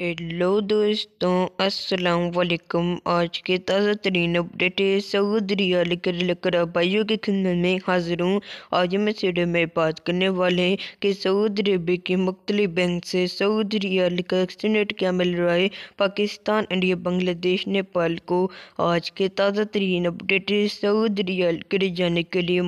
hello दोस्तों अस्सलाम वालेकुम आज के ताज़ा तरीन अपडेट है सऊद रिया लेकर भाइयों के खिदमत में हाजिर हूँ आज हम सीडियो में बात करने वाले हैं कि सऊदी अरबी के मुख्तलि बैंक से सऊद रियाल का एक्सटेंडेड क्या मिल रहा है पाकिस्तान इंडिया बांग्लादेश नेपाल को आज के ताज़ा तरीन अपडेट सऊदी सऊद रियाल जाने के लिए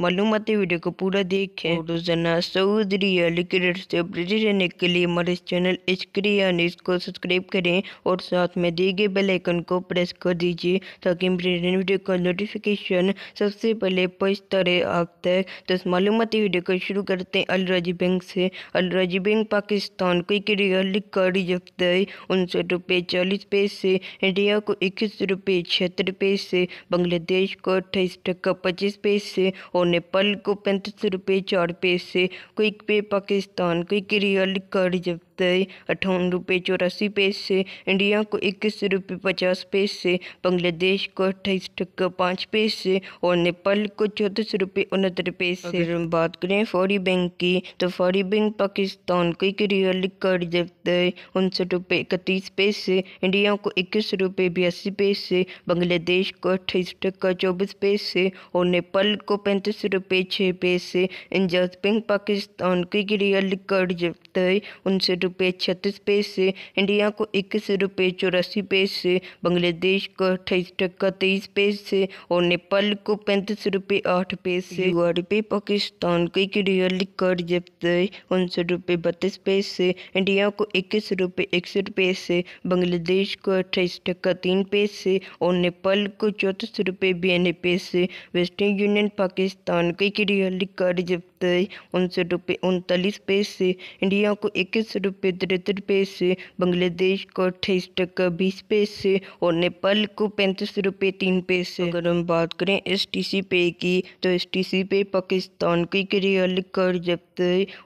मालूमती वीडियो को पूरा देखें रोजाना सऊदी रियाल के से अपडेट रहने के लिए हमारे चैनल एच न्यूज़ को सब्सक्राइब करें और साथ में दिए गए बेल आइकन को प्रेस कर दीजिए ताकि वीडियो का नोटिफिकेशन सबसे पहले पहुँचता रहे आप तक तो इस मालूमती वीडियो को शुरू करते हैं अलराजी बैंक से अलराजी बैंक पाकिस्तान को एक रियाल का उनसठ रुपये चालीस पैसे इंडिया को इक्कीस रुपये छिहत्तर पैसे बांग्लादेश को अट्ठाईस टक्का पच्चीस पैसे और नेपाल को पैंतीस रुपये चार पैसे क्विक पे पाकिस्तान क्विक रियल कर्ज रुपये अट्ठावन रुपये चौरासी पैसे इंडिया को इक्कीस रुपये पचास पैसे बांग्लादेश को अट्ठाईस टक्का पाँच पैसे और नेपाल को चौंतीस रुपये उनहत्तर पैसे अगर हम बात करें फौरी बैंक की तो फौरी बैंक पाकिस्तान को एक रियल कार्ड देता है उनसठ रुपये इकतीस पैसे इंडिया को इक्कीस रुपये बयासी पैसे बांग्लादेश को अट्ठाईस टक्का चौबीस पैसे और नेपाल को पैंतीस रुपये छः पैसे इंजाज बैंक पाकिस्तान को एक रियल कार्ड देता है उनसठ रुपये छत्तीस पैसे इंडिया को इक्कीस रुपये चौरासी पैसे बांग्लादेश को अट्ठाईस टक्का तेईस पैसे और नेपाल को पैंतीस रुपये आठ पैसे रुपये पाकिस्तान को एक रियल कार्ड जबते उनसठ रुपये बत्तीस पैसे इंडिया को इक्कीस रुपये इकसठ पैसे बांग्लादेश को अट्ठाईस टक्का तीन पैसे और नेपाल को चौंतीस रुपये बयानवे पैसे वेस्टर्न यूनियन पाकिस्तान को एक रियल कार्ड जबते उनसठ उनतालीस पैसे इंडिया को इक्कीस रुपये तिहत्तर पैसे बांग्लादेश को अट्ठाईस टका बीस पैसे और नेपाल को पैंतीस रुपये तीन पैसे अगर हम बात करें एस टी सी पे की तो एस टी सी पे पाकिस्तान की क्रियाल कर जब्त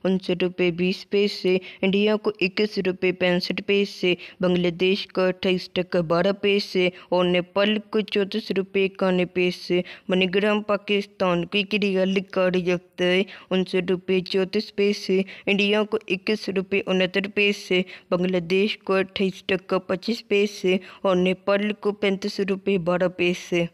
उनसठ रुपये बीस पैसे इंडिया को इक्कीस रुपये पैंसठ पैसे बांग्लादेश को अट्ठाईस टका बारह पैसे और नेपाल को चौंतीस रुपये इक्यानवे पैसे मनीग्राम पाकिस्तान की क्रियाल कर जब्त उनसठ रुपये चौंतीस पैसे इंडिया को इक्कीस रुपये उनहत्तर पैसे बांग्लादेश को अट्ठाईस टक्का पच्चीस पैसे और नेपाल को पैंतीस रुपये बारह पैसे